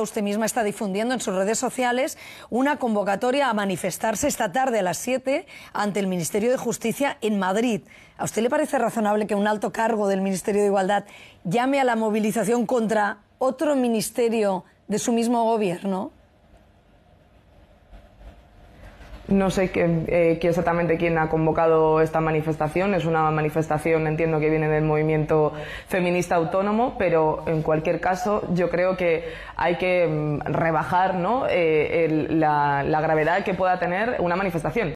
Usted misma está difundiendo en sus redes sociales una convocatoria a manifestarse esta tarde a las 7 ante el Ministerio de Justicia en Madrid. ¿A usted le parece razonable que un alto cargo del Ministerio de Igualdad llame a la movilización contra otro ministerio de su mismo gobierno? No sé eh, exactamente quién ha convocado esta manifestación. Es una manifestación, entiendo que viene del movimiento feminista autónomo, pero en cualquier caso, yo creo que hay que mm, rebajar ¿no? Eh, la gravedad que pueda tener una manifestación.